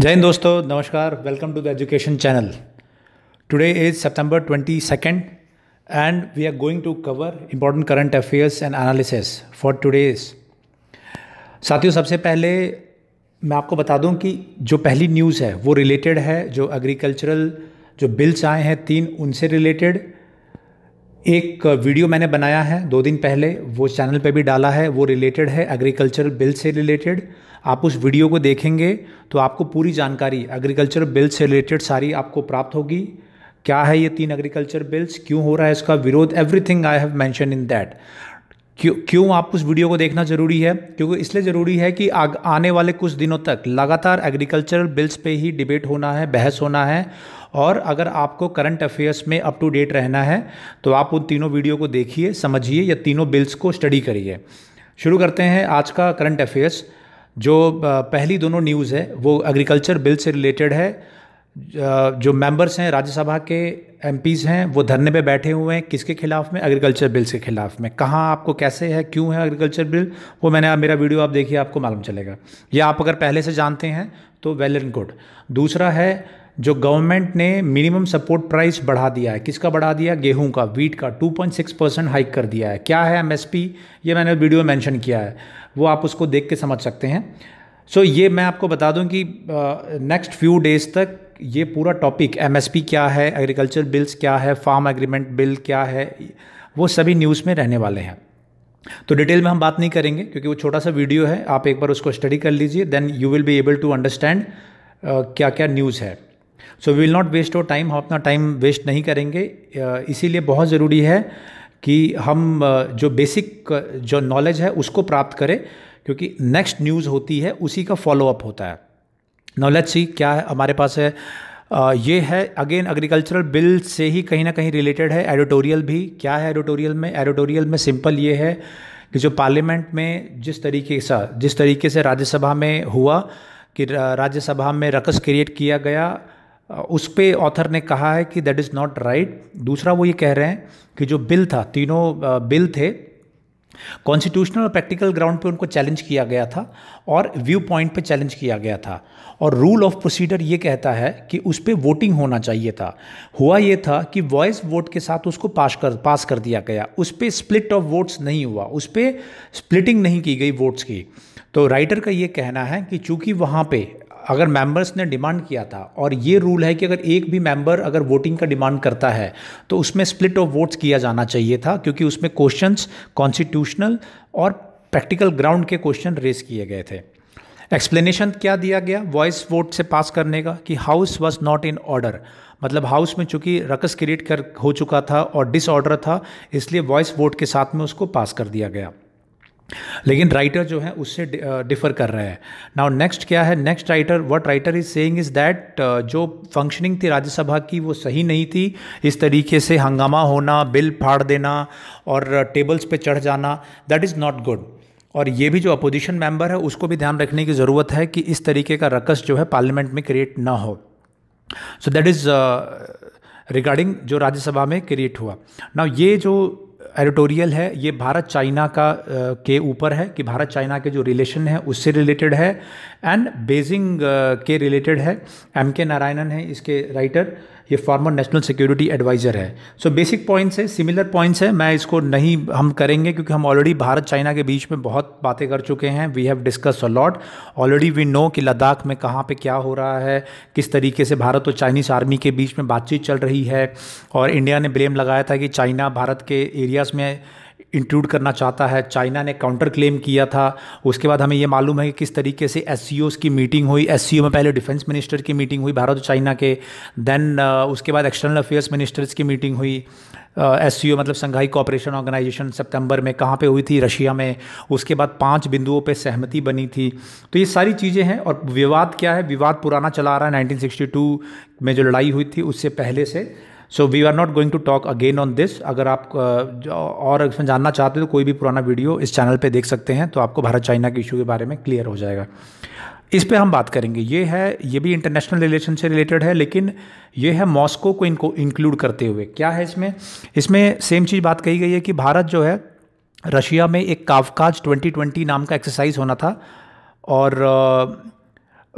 जय हिंद दोस्तों नमस्कार welcome to the education channel today is September second and we are going to cover important current affairs and analysis for today's साथियों सबसे पहले मैं आपको बता दूं कि जो पहली न्यूज़ है वो रिलेटेड है जो एग्रीकल्चरल जो बिल्स आए हैं तीन उनसे रिलेटेड एक वीडियो मैंने बनाया है दो दिन पहले वो चैनल पे भी डाला है वो रिलेटेड है एग्रीकल्चरल बिल से रिलेटेड आप उस वीडियो को देखेंगे तो आपको पूरी जानकारी एग्रीकल्चर बिल से रिलेटेड सारी आपको प्राप्त होगी क्या है ये तीन एग्रीकल्चर बिल्स क्यों हो रहा है इसका विरोध everything I have mention in that क्यों क्यों आप उस वीडियो को देखना ज़रूरी है क्योंकि इसलिए ज़रूरी है कि आग, आने वाले कुछ दिनों तक लगातार एग्रीकल्चरल बिल्स पे ही डिबेट होना है बहस होना है और अगर आपको करंट अफेयर्स में अप टू डेट रहना है तो आप उन तीनों वीडियो को देखिए समझिए या तीनों बिल्स को स्टडी करिए शुरू करते हैं आज का करंट अफेयर्स जो पहली दोनों न्यूज़ है वो एग्रीकल्चर बिल से रिलेटेड है जो मेंबर्स हैं राज्यसभा के एम हैं वो धरने पे बैठे हुए हैं किसके खिलाफ में एग्रीकल्चर बिल्स के खिलाफ में कहाँ आपको कैसे है क्यों है एग्रीकल्चर बिल वो मैंने आप मेरा वीडियो आप देखिए आपको मालूम चलेगा या आप अगर पहले से जानते हैं तो वेल एंड गुड दूसरा है जो गवर्नमेंट ने मिनिमम सपोर्ट प्राइस बढ़ा दिया है किसका बढ़ा दिया गेहूं का वीट का 2.6 परसेंट हाइक कर दिया है क्या है एमएसपी ये मैंने वीडियो मेंशन किया है वो आप उसको देख के समझ सकते हैं सो ये मैं आपको बता दूं कि नेक्स्ट फ्यू डेज तक ये पूरा टॉपिक एमएसपी क्या है एग्रीकल्चर बिल्स क्या है फार्म एग्रीमेंट बिल क्या है वो सभी न्यूज़ में रहने वाले हैं तो डिटेल में हम बात नहीं करेंगे क्योंकि वो छोटा सा वीडियो है आप एक बार उसको स्टडी कर लीजिए then you will be able to understand क्या क्या न्यूज़ है so we will not waste our time हम अपना टाइम वेस्ट नहीं करेंगे uh, इसीलिए बहुत ज़रूरी है कि हम uh, जो बेसिक uh, जो नॉलेज है उसको प्राप्त करें क्योंकि नेक्स्ट न्यूज़ होती है उसी का फॉलोअप होता है नाउ लेट्स सी क्या है हमारे पास है आ, ये है अगेन एग्रीकल्चरल बिल से ही कहीं ना कहीं रिलेटेड है एडिटोरियल भी क्या है एडिटोरियल में एडिटोरियल में सिंपल ये है कि जो पार्लियामेंट में जिस तरीके से जिस तरीके से राज्यसभा में हुआ कि राज्यसभा में रकस क्रिएट किया गया उस पर ऑथर ने कहा है कि दैट इज़ नॉट राइट दूसरा वो ये कह रहे हैं कि जो बिल था तीनों बिल थे कॉन्स्टिट्यूशनल और प्रैक्टिकल ग्राउंड पे उनको चैलेंज किया गया था और व्यू पॉइंट पे चैलेंज किया गया था और रूल ऑफ प्रोसीडर ये कहता है कि उस पर वोटिंग होना चाहिए था हुआ ये था कि वॉइस वोट के साथ उसको पास कर पास कर दिया गया उस पर स्प्लिट ऑफ वोट्स नहीं हुआ उस पर स्प्लिटिंग नहीं की गई वोट्स की तो राइटर का ये कहना है कि चूंकि वहाँ पे अगर मेंबर्स ने डिमांड किया था और ये रूल है कि अगर एक भी मेंबर अगर वोटिंग का डिमांड करता है तो उसमें स्प्लिट ऑफ वोट्स किया जाना चाहिए था क्योंकि उसमें क्वेश्चंस कॉन्स्टिट्यूशनल और प्रैक्टिकल ग्राउंड के क्वेश्चन रेस किए गए थे एक्सप्लेनेशन क्या दिया गया वॉइस वोट से पास करने का कि house was not in order मतलब हाउस में चूंकि रकस क्रिएट कर हो चुका था और डिसऑर्डर था इसलिए वॉइस वोट के साथ में उसको पास कर दिया गया लेकिन राइटर जो है उससे डिफर कर रहे हैं नाउ नेक्स्ट क्या है next writer what writer is saying is that जो फंक्शनिंग थी राज्यसभा की वो सही नहीं थी इस तरीके से हंगामा होना बिल फाड़ देना और टेबल्स पे चढ़ जाना दैट इज़ नॉट गुड और ये भी जो अपोजिशन मेंबर है उसको भी ध्यान रखने की ज़रूरत है कि इस तरीके का रकस जो है पार्लियामेंट में क्रिएट ना हो सो दैट इज़ रिगार्डिंग जो राज्यसभा में क्रिएट हुआ ना ये जो एडिटोरियल है ये भारत चाइना का के ऊपर है कि भारत चाइना के जो रिलेशन है उससे रिलेटेड है एंड बेजिंग के रिलेटेड है एम के नारायणन है इसके राइटर ये फॉर्मर नेशनल सिक्योरिटी एडवाइज़र है सो बेसिक पॉइंट्स है सिमिलर पॉइंट्स है मैं इसको नहीं हम करेंगे क्योंकि हम ऑलरेडी भारत चाइना के बीच में बहुत बातें कर चुके हैं we have discuss a lot already we know कि लद्दाख में कहाँ पे क्या हो रहा है किस तरीके से भारत और चाइनीज़ आर्मी के बीच में बातचीत चल रही है और इंडिया ने ब्लेम लगाया था कि चाइना भारत के एरियाज़ में इंक्लूड करना चाहता है चाइना ने काउंटर क्लेम किया था उसके बाद हमें ये मालूम है कि किस तरीके से एस की मीटिंग हुई एस में पहले डिफेंस मिनिस्टर की मीटिंग हुई भारत और चाइना के देन uh, उसके बाद एक्सटर्नल अफेयर्स मिनिस्टर्स की मीटिंग हुई एस uh, मतलब संघाई कॉपरेशन ऑर्गेनाइजेशन सितंबर में कहाँ पे हुई थी रशिया में उसके बाद पांच बिंदुओं पे सहमति बनी थी तो ये सारी चीज़ें हैं और विवाद क्या है विवाद पुराना चला आ रहा है 1962 में जो लड़ाई हुई थी उससे पहले से so we are not going to talk again on this अगर आप और इसमें जानना चाहते हो तो कोई भी पुराना वीडियो इस चैनल पे देख सकते हैं तो आपको भारत चाइना के इशू के बारे में क्लियर हो जाएगा इस पर हम बात करेंगे ये है ये भी इंटरनेशनल रिलेशन से रिलेटेड है लेकिन ये है मॉस्को को इनको इंक्लूड करते हुए क्या है इसमें इसमें सेम चीज़ बात कही गई है कि भारत जो है रशिया में एक कावकाज 2020 नाम का एक्सरसाइज होना था और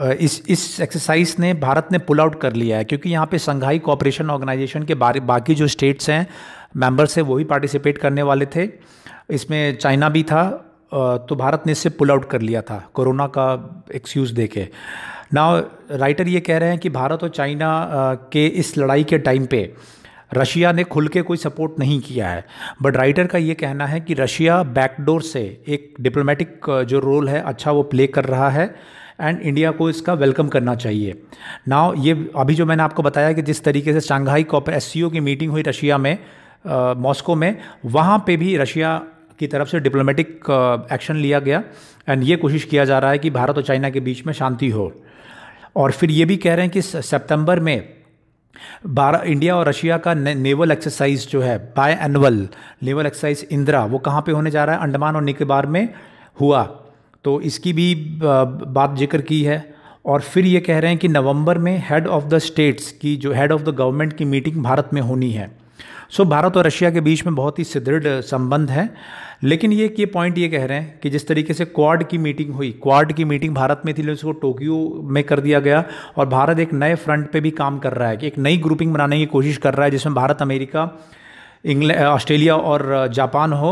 इस इस एक्सरसाइज ने भारत ने पुल आउट कर लिया है क्योंकि यहाँ पे संघाई कॉपरेशन ऑर्गेनाइजेशन के बारे बाकी जो स्टेट्स हैं मेंबर्स हैं वो भी पार्टिसिपेट करने वाले थे इसमें चाइना भी था तो भारत ने इससे पुल आउट कर लिया था कोरोना का एक्सक्यूज़ दे के ना राइटर ये कह रहे हैं कि भारत और चाइना के इस लड़ाई के टाइम पे रशिया ने खुल के कोई सपोर्ट नहीं किया है बट राइटर का ये कहना है कि रशिया बैकडोर से एक डिप्लोमेटिक जो रोल है अच्छा वो प्ले कर रहा है एंड इंडिया को इसका वेलकम करना चाहिए नाव ये अभी जो मैंने आपको बताया कि जिस तरीके से शांघाई कॉपर एस की मीटिंग हुई रशिया में मॉस्को में वहाँ पर भी रशिया की तरफ से डिप्लोमेटिक एक्शन लिया गया एंड ये कोशिश किया जा रहा है कि भारत और चाइना के बीच में शांति हो और फिर ये भी कह रहे हैं कि सितंबर में बारह इंडिया और रशिया का ने, नेवल एक्सरसाइज जो है biannual naval exercise Indira वो कहाँ पे होने जा रहा है अंडमान और निकोबार में हुआ तो इसकी भी बात जिक्र की है और फिर ये कह रहे हैं कि नवंबर में हेड ऑफ़ द स्टेट्स की जो हेड ऑफ़ द गवर्नमेंट की मीटिंग भारत में होनी है सो भारत और रशिया के बीच में बहुत ही सुदृढ़ संबंध है लेकिन ये कि पॉइंट ये कह रहे हैं कि जिस तरीके से क्वाड की मीटिंग हुई क्वाड की मीटिंग भारत में थी लेकिन उसको टोक्यो में कर दिया गया और भारत एक नए फ्रंट पे भी काम कर रहा है कि एक नई ग्रुपिंग बनाने की कोशिश कर रहा है जिसमें भारत अमेरिका इंग्लैंड ऑस्ट्रेलिया और जापान हो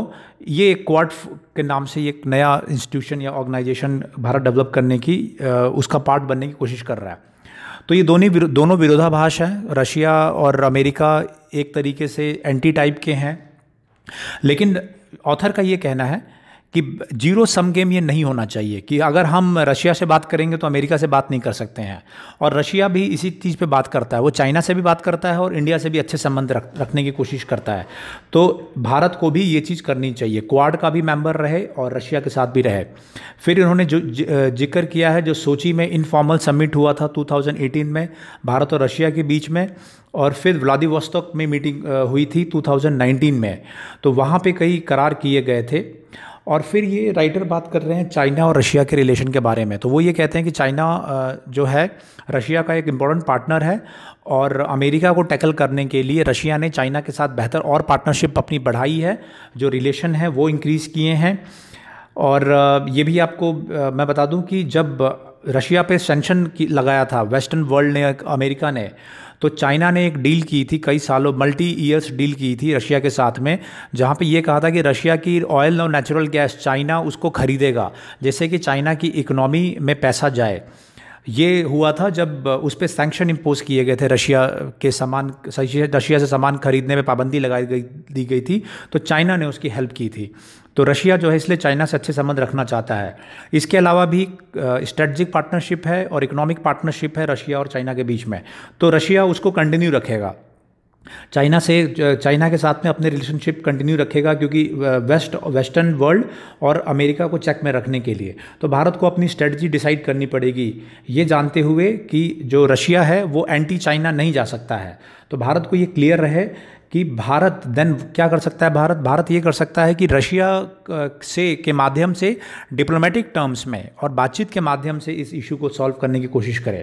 ये एक क्वाड के नाम से एक नया इंस्टीट्यूशन या ऑर्गेनाइजेशन भारत डेवलप करने की उसका पार्ट बनने की कोशिश कर रहा है तो ये दोनों विरो, दोनों विरोधाभास हैं रशिया और अमेरिका एक तरीके से एंटी टाइप के हैं लेकिन ऑथर का ये कहना है कि जीरो सम गेम ये नहीं होना चाहिए कि अगर हम रशिया से बात करेंगे तो अमेरिका से बात नहीं कर सकते हैं और रशिया भी इसी चीज़ पे बात करता है वो चाइना से भी बात करता है और इंडिया से भी अच्छे संबंध रख, रखने की कोशिश करता है तो भारत को भी ये चीज़ करनी चाहिए क्वाड का भी मेम्बर रहे और रशिया के साथ भी रहे फिर इन्होंने जो जिक्र किया है जो सोची में इनफॉर्मल समिट हुआ था टू में भारत और रशिया के बीच में और फिर व्लादिवोस्तोक में मीटिंग हुई थी 2019 में तो वहाँ पे कई करार किए गए थे और फिर ये राइटर बात कर रहे हैं चाइना और रशिया के रिलेशन के बारे में तो वो ये कहते हैं कि चाइना जो है रशिया का एक इम्पॉर्टेंट पार्टनर है और अमेरिका को टैकल करने के लिए रशिया ने चाइना के साथ बेहतर और पार्टनरशिप अपनी बढ़ाई है जो रिलेशन है वो इंक्रीज़ किए हैं और ये भी आपको मैं बता दूं कि जब रशिया पे सेंशन लगाया था वेस्टर्न वर्ल्ड ने अमेरिका ने तो चाइना ने एक डील की थी कई सालों मल्टी ईयर्स डील की थी रशिया के साथ में जहाँ पे ये कहा था कि रशिया की ऑयल और नेचुरल गैस चाइना उसको खरीदेगा जैसे कि चाइना की इकोनॉमी में पैसा जाए ये हुआ था जब उस पर सेंक्शन इम्पोज किए गए थे रशिया के सामान रशिया से सामान खरीदने में पाबंदी लगाई गई दी गई थी तो चाइना ने उसकी हेल्प की थी तो रशिया जो है इसलिए चाइना से अच्छे संबंध रखना चाहता है इसके अलावा भी स्ट्रेटजिक पार्टनरशिप है और इकोनॉमिक पार्टनरशिप है रशिया और चाइना के बीच में तो रशिया उसको कंटिन्यू रखेगा चाइना से चाइना के साथ में अपने रिलेशनशिप कंटिन्यू रखेगा क्योंकि वेस्ट वेस्टर्न वर्ल्ड और अमेरिका को चेक में रखने के लिए तो भारत को अपनी स्ट्रेटजी डिसाइड करनी पड़ेगी ये जानते हुए कि जो रशिया है वो एंटी चाइना नहीं जा सकता है तो भारत को ये क्लियर रहे कि भारत देन क्या कर सकता है भारत भारत ये कर सकता है कि रशिया से के माध्यम से डिप्लोमेटिक टर्म्स में और बातचीत के माध्यम से इस इशू को सॉल्व करने की कोशिश करे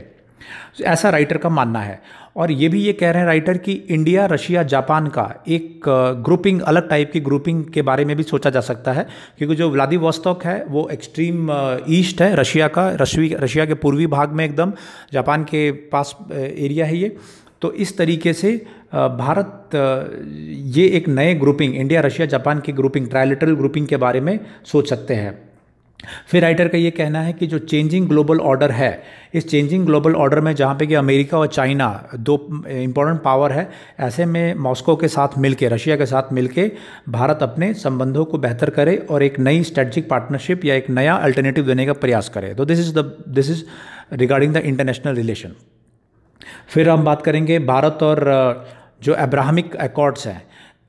तो ऐसा राइटर का मानना है और ये भी ये कह रहे हैं राइटर कि इंडिया रशिया जापान का एक ग्रुपिंग अलग टाइप की ग्रुपिंग के बारे में भी सोचा जा सकता है क्योंकि जो व्लादिवोस्तोक है वो एक्सट्रीम ईस्ट है रशिया का रशिया रशिया के पूर्वी भाग में एकदम जापान के पास एरिया है ये तो इस तरीके से भारत ये एक नए ग्रुपिंग इंडिया रशिया जापान की ग्रुपिंग ट्रायलिटरल ग्रुपिंग के बारे में सोच सकते हैं फिर राइटर का ये कहना है कि जो चेंजिंग ग्लोबल ऑर्डर है इस चेंजिंग ग्लोबल ऑर्डर में जहाँ पे कि अमेरिका और चाइना दो इम्पोर्टेंट पावर है ऐसे में मॉस्को के साथ मिलके रशिया के साथ मिलके भारत अपने संबंधों को बेहतर करे और एक नई स्ट्रेटजिक पार्टनरशिप या एक नया अल्टरनेटिव देने का प्रयास करे तो this is the this is regarding the international relation फिर हम बात करेंगे भारत और जो अब्राहमिक अकॉर्ड्स हैं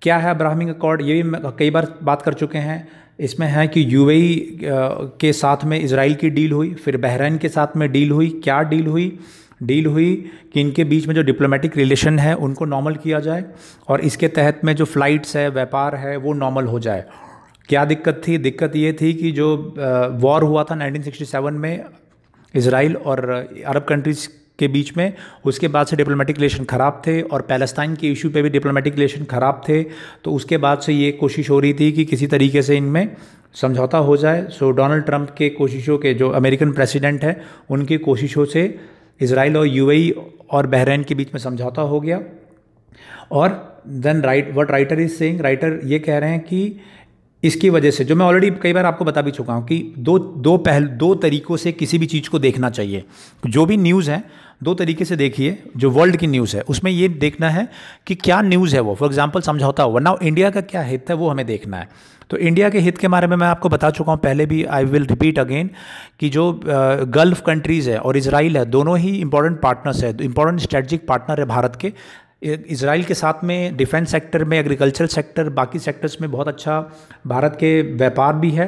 क्या है अब्राहमिक अकॉर्ड ये भी कई बार बात कर चुके हैं इसमें है कि यूएई के साथ में इसराइल की डील हुई फिर बहरीन के साथ में डील हुई क्या डील हुई डील हुई कि इनके बीच में जो डिप्लोमेटिक रिलेशन है उनको नॉर्मल किया जाए और इसके तहत में जो फ़्लाइट्स है व्यापार है वो नॉर्मल हो जाए क्या दिक्कत थी दिक्कत ये थी कि जो वॉर हुआ था 1967 में इसराइल और अरब कंट्रीज़ के बीच में उसके बाद से डिप्लोमेटिक रिलेशन ख़राब थे और पैलेस्टाइन के इशू पे भी डिप्लोमेटिक रिलेशन ख़राब थे तो उसके बाद से ये कोशिश हो रही थी कि किसी तरीके से इनमें समझौता हो जाए सो डोनाल्ड ट्रंप के कोशिशों के जो अमेरिकन प्रेसिडेंट हैं उनकी कोशिशों से इसराइल और यू e और बहरीन के बीच में समझौता हो गया और then right what writer is saying writer ये कह रहे हैं कि इसकी वजह से जो मैं ऑलरेडी कई बार आपको बता भी चुका हूँ कि दो दो पहल दो तरीकों से किसी भी चीज़ को देखना चाहिए जो भी न्यूज़ है दो तरीके से देखिए जो वर्ल्ड की न्यूज़ है उसमें ये देखना है कि क्या न्यूज़ है वो फॉर एग्जाम्पल समझौता हुआ नाउ इंडिया का क्या हित है वो हमें देखना है तो इंडिया के हित के बारे में मैं आपको बता चुका हूँ पहले भी आई विल रिपीट अगेन कि जो गल्फ़ कंट्रीज़ है और इसराइल है दोनों ही इंपॉर्टेंट पार्टनर्स है इंपॉर्टेंट स्ट्रेटजिक पार्टनर है भारत के इसराइल के साथ में डिफेंस सेक्टर में एग्रीकल्चर सेक्टर बाकी सेक्टर्स में बहुत अच्छा भारत के व्यापार भी है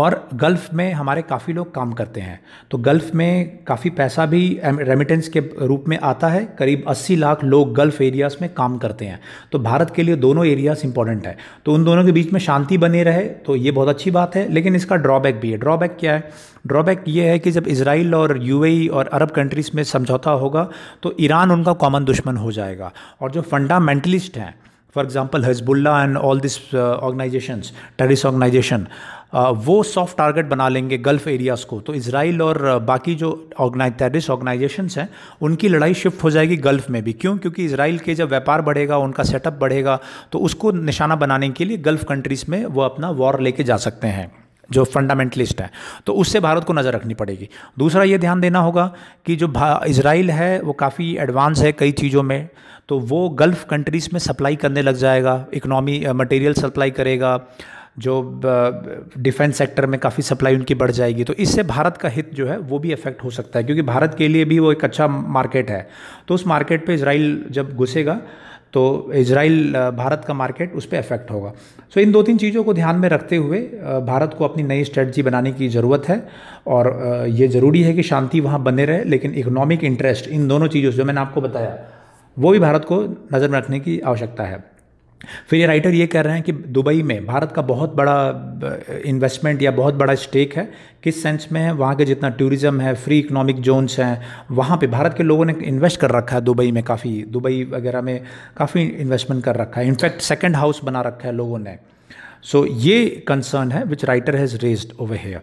और गल्फ़ में हमारे काफ़ी लोग काम करते हैं तो गल्फ़ में काफ़ी पैसा भी रेमिटेंस के रूप में आता है करीब 80 लाख लोग गल्फ़ एरियाज़ में काम करते हैं तो भारत के लिए दोनों एरियाज़ इंपॉर्टेंट है तो उन दोनों के बीच में शांति बने रहे तो ये बहुत अच्छी बात है लेकिन इसका ड्रॉबैक भी है ड्रॉबैक क्या है ड्रॉबैक ये है कि जब इसराइल और यू e और अरब कंट्रीज़ में समझौता होगा तो ईरान उनका कॉमन दुश्मन हो जाएगा और जो फंडामेंटलिस्ट हैं for example Hezbollah and all this organisation terrorist organisation वो सॉफ्ट टारगेट बना लेंगे गल्फ एरियाज़ को तो इसराइल और बाकी जो ऑर्गनाइज टेरिस ऑर्गेनाइजेशन हैं उनकी लड़ाई शिफ्ट हो जाएगी गल्फ में भी क्यों क्योंकि इसराइल के जब व्यापार बढ़ेगा उनका सेटअप बढ़ेगा तो उसको निशाना बनाने के लिए गल्फ कंट्रीज़ में वो अपना वॉर लेके जा सकते हैं जो फंडामेंटलिस्ट हैं तो उससे भारत को नज़र रखनी पड़ेगी दूसरा ये ध्यान देना होगा कि जो इसराइल है वो काफ़ी एडवांस है कई चीज़ों में तो वो गल्फ़ कंट्रीज़ में सप्लाई करने लग जाएगा इकनॉमी मटेरियल सप्लाई करेगा जो डिफेंस सेक्टर में काफ़ी सप्लाई उनकी बढ़ जाएगी तो इससे भारत का हित जो है वो भी इफेक्ट हो सकता है क्योंकि भारत के लिए भी वो एक अच्छा मार्केट है तो उस मार्केट पे इसराइल जब घुसेगा तो इसराइल भारत का मार्केट उस पर इफेक्ट होगा सो so, इन दो तीन चीज़ों को ध्यान में रखते हुए भारत को अपनी नई स्ट्रेटजी बनाने की ज़रूरत है और ये ज़रूरी है कि शांति वहाँ बने रहे लेकिन इकोनॉमिक इंटरेस्ट इन दोनों चीज़ों से जो मैंने आपको बताया वो भी भारत को नज़र में रखने की आवश्यकता है फिर ये राइटर ये कह रहे हैं कि दुबई में भारत का बहुत बड़ा इन्वेस्टमेंट या बहुत बड़ा स्टेक है किस सेंस में है वहाँ के जितना टूरिज़्म है फ्री इकोनॉमिक जोन्स हैं वहाँ पे भारत के लोगों ने इन्वेस्ट कर रखा है दुबई में काफ़ी दुबई वगैरह में काफ़ी इन्वेस्टमेंट कर रखा है इनफैक्ट सेकेंड हाउस बना रखा है लोगों ने सो so, ये कंसर्न है which writer has raise over here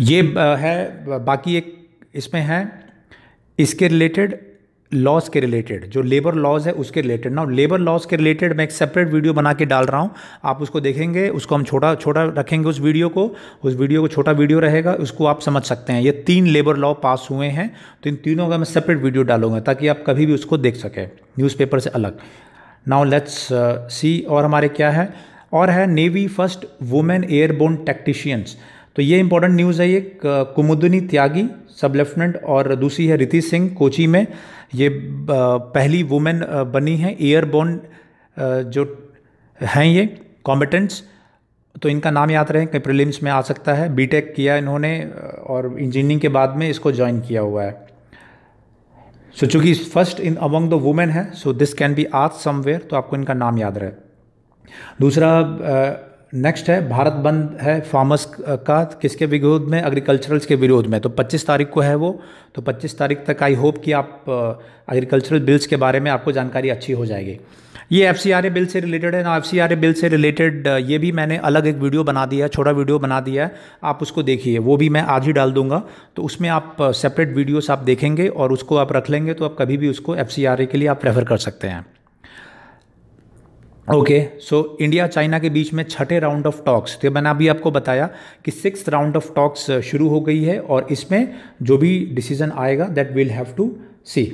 ये है बाकी एक इसमें है इसके रिलेटेड लॉस के रिलेटेड जो लेबर लॉज है उसके रिलेटेड ना लेबर लॉज के रिलेटेड मैं एक सेपरेट वीडियो बना के डाल रहा हूँ आप उसको देखेंगे उसको हम छोटा छोटा रखेंगे उस वीडियो को उस वीडियो को छोटा वीडियो रहेगा उसको आप समझ सकते हैं ये तीन लेबर लॉ पास हुए हैं तो इन तीनों का मैं सेपरेट वीडियो डालूंगा ताकि आप कभी भी उसको देख सकें न्यूज़पेपर से अलग नाउ लेट्स सी और हमारे क्या है और है navy first women airborne tacticians तो ये इंपॉर्टेंट न्यूज़ है ये कुमुदनी त्यागी सब लेफ्टिनेंट और दूसरी है रिति सिंह कोची में ये पहली वुमेन बनी है एयरबोन जो हैं ये कॉम्बिटेंट्स तो इनका नाम याद रहे कहीं प्रिलिम्स में आ सकता है बीटेक किया इन्होंने और इंजीनियरिंग के बाद में इसको ज्वाइन किया हुआ है सो so, चूंकि first in among the women है सो दिस कैन बी आज समवेयर तो आपको इनका नाम याद रहे दूसरा नेक्स्ट है भारत बंद है फार्मर्स का किसके विरोध में एग्रीकल्चरल्स के विरोध में तो 25 तारीख को है वो तो 25 तारीख तक आई होप कि आप एग्रीकल्चरल बिल्स के बारे में आपको जानकारी अच्छी हो जाएगी ये एफ बिल से रिलेटेड है ना एफ बिल से रिलेटेड ये भी मैंने अलग एक वीडियो बना दिया है छोटा वीडियो बना दिया है आप उसको देखिए वो भी मैं आज ही डाल दूंगा तो उसमें आप सेपरेट वीडियोस आप देखेंगे और उसको आप रख लेंगे तो आप कभी भी उसको एफ के लिए आप प्रेफ़र कर सकते हैं ओके सो इंडिया चाइना के बीच में छठे राउंड ऑफ टॉक्स तो मैंने अभी आपको बताया कि सिक्स राउंड ऑफ टॉक्स शुरू हो गई है और इसमें जो भी डिसीजन आएगा that will have to see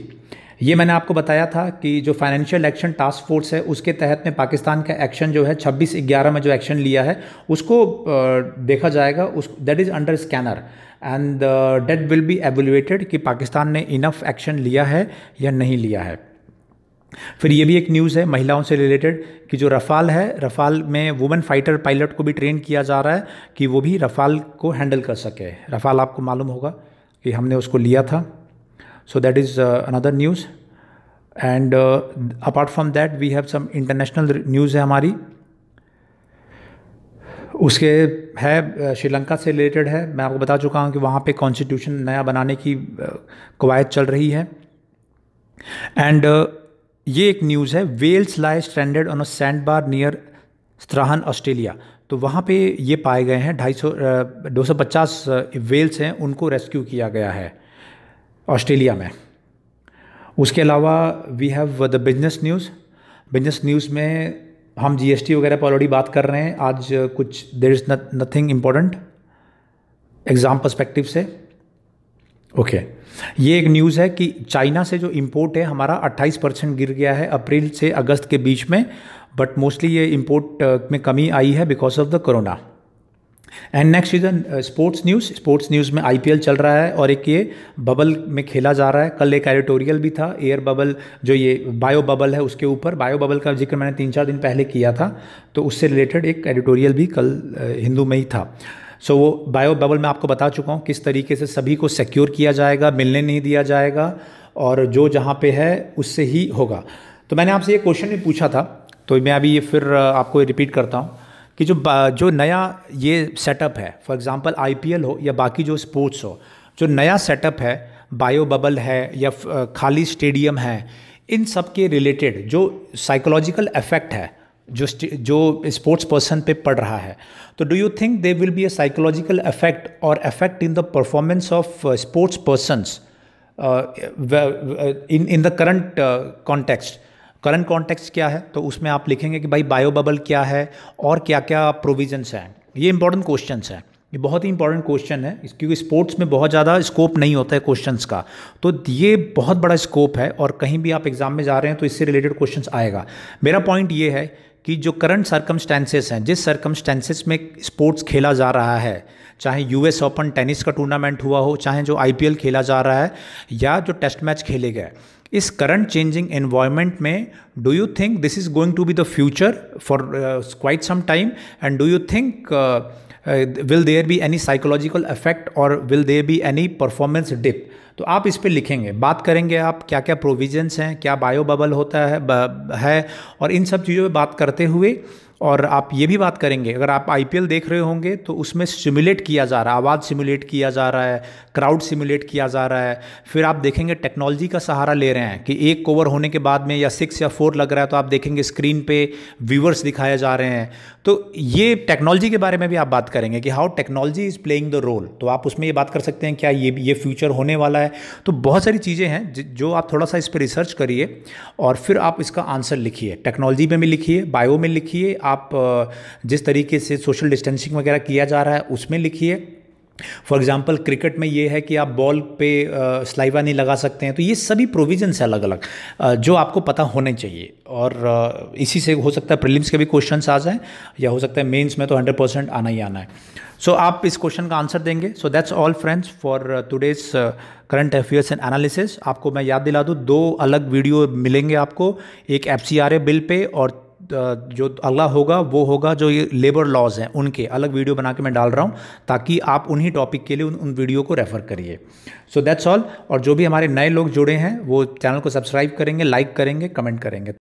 ये मैंने आपको बताया था कि जो फाइनेंशियल एक्शन टास्क फोर्स है उसके तहत में पाकिस्तान का एक्शन जो है छब्बीस ग्यारह में जो एक्शन लिया है उसको uh, देखा जाएगा उस that is under scanner and that will be evaluated कि पाकिस्तान ने इनफ एक्शन लिया है या नहीं लिया है फिर ये भी एक न्यूज़ है महिलाओं से रिलेटेड कि जो रफ़ाल है रफ़ाल में वुमेन फाइटर पायलट को भी ट्रेन किया जा रहा है कि वो भी रफ़ाल को हैंडल कर सके रफ़ाल आपको मालूम होगा कि हमने उसको लिया था so that is another news and apart from that we have some international news है हमारी उसके है uh, श्रीलंका से रिलेटेड है मैं आपको बता चुका हूँ कि वहाँ पे कॉन्स्टिट्यूशन नया बनाने की uh, कवायद चल रही है एंड uh, ये एक न्यूज़ है whales lie stranded on a sand bar near Strahan Australia तो वहाँ पे ये पाए गए हैं ढाई सौ दो सौ पचास वेल्स हैं उनको रेस्क्यू किया गया है ऑस्ट्रेलिया में उसके अलावा we have the business news business news में हम जीएसटी वगैरह पर ऑलरेडी बात कर रहे हैं आज कुछ there is nothing important exam perspective से ओके ये एक न्यूज़ है कि चाइना से जो इम्पोर्ट है हमारा 28 परसेंट गिर गया है अप्रैल से अगस्त के बीच में बट मोस्टली ये इम्पोर्ट uh, में कमी आई है because of the corona and next is sports news sports news में आईपीएल चल रहा है और एक ये बबल में खेला जा रहा है कल एक एडिटोरियल भी था एयर बबल जो ये बायो बबल है उसके ऊपर बायो बबल का जिक्र मैंने तीन चार दिन पहले किया था तो उससे रिलेटेड एक एडिटोरियल भी कल uh, हिंदू में ही था सो so, वो बायो बबल मैं आपको बता चुका हूँ किस तरीके से सभी को सिक्योर किया जाएगा मिलने नहीं दिया जाएगा और जो जहाँ पे है उससे ही होगा तो मैंने आपसे ये क्वेश्चन भी पूछा था तो मैं अभी ये फिर आपको रिपीट करता हूँ कि जो जो नया ये सेटअप है फॉर एग्ज़ाम्पल आई हो या बाकी जो स्पोर्ट्स हो जो नया सेटअप है बायो बबल है या खाली स्टेडियम है इन सब के रिलेटेड जो साइकोलॉजिकल इफ़ेक्ट है जो जो स्पोर्ट्स पर्सन पे पड़ रहा है तो do you think they will be a psychological effect or effect in the performance of sports persons in in the current context current context क्या है तो उसमें आप लिखेंगे कि भाई बायो बबल क्या है और क्या क्या प्रोविजंस हैं ये इंपॉर्टेंट क्वेश्चन हैं ये बहुत ही इंपॉर्टेंट क्वेश्चन है क्योंकि स्पोर्ट्स में बहुत ज़्यादा स्कोप नहीं होता है क्वेश्चंस का तो ये बहुत बड़ा स्कोप है और कहीं भी आप एग्ज़ाम में जा रहे हैं तो इससे रिलेटेड क्वेश्चंस आएगा मेरा पॉइंट ये है कि जो करंट सर्कमस्टेंसेस हैं जिस सर्कमस्टेंसेस में स्पोर्ट्स खेला जा रहा है चाहे यूएस ओपन टेनिस का टूर्नामेंट हुआ हो चाहे जो आईपीएल खेला जा रहा है या जो टेस्ट मैच खेले गए इस करंट चेंजिंग एनवायरमेंट में do you think this is going to be the future for quite some time and do you think will there be any psychological effect or will there be any performance dip तो आप इस पर लिखेंगे बात करेंगे आप क्या क्या प्रोविजंस हैं क्या बायो बबल होता है है और इन सब चीज़ों पर बात करते हुए और आप ये भी बात करेंगे अगर आप आई देख रहे होंगे तो उसमें सिमुलेट किया जा रहा है आवाज़ सिमुलेट किया जा रहा है क्राउड सिमुलेट किया जा रहा है फिर आप देखेंगे टेक्नोलॉजी का सहारा ले रहे हैं कि एक ओवर होने के बाद में या सिक्स या फोर लग रहा है तो आप देखेंगे स्क्रीन पे व्यूवर्स दिखाए जा रहे हैं तो ये टेक्नोलॉजी के बारे में भी आप बात करेंगे कि how technology is playing the role तो आप उसमें ये बात कर सकते हैं क्या ये ये फ्यूचर होने वाला है तो बहुत सारी चीज़ें हैं जो आप थोड़ा सा इस पर रिसर्च करिए और फिर आप इसका आंसर लिखिए टेक्नोलॉजी में भी लिखिए बायो में लिखिए आप जिस तरीके से सोशल डिस्टेंसिंग वगैरह किया जा रहा है उसमें लिखिए फॉर एग्जाम्पल क्रिकेट में ये है कि आप बॉल पे स्लाइवा नहीं लगा सकते हैं तो ये सभी प्रोविजन्स हैं अलग अलग जो आपको पता होने चाहिए और इसी से हो सकता है प्रिलिम्स के भी क्वेश्चन आ जाएँ या हो सकता है मेंस में तो 100 परसेंट आना ही आना है सो so, आप इस क्वेश्चन का आंसर देंगे so that's all friends for today's current affairs and analysis आपको मैं याद दिला दूँ दो अलग वीडियो मिलेंगे आपको एक एफ बिल पे और जो अगला होगा वो होगा जो ये लेबर लॉज हैं उनके अलग वीडियो बना के मैं डाल रहा हूँ ताकि आप उन्हीं टॉपिक के लिए उन, उन वीडियो को रेफ़र करिए सो दैट्स ऑल और जो भी हमारे नए लोग जुड़े हैं वो चैनल को सब्सक्राइब करेंगे लाइक करेंगे कमेंट करेंगे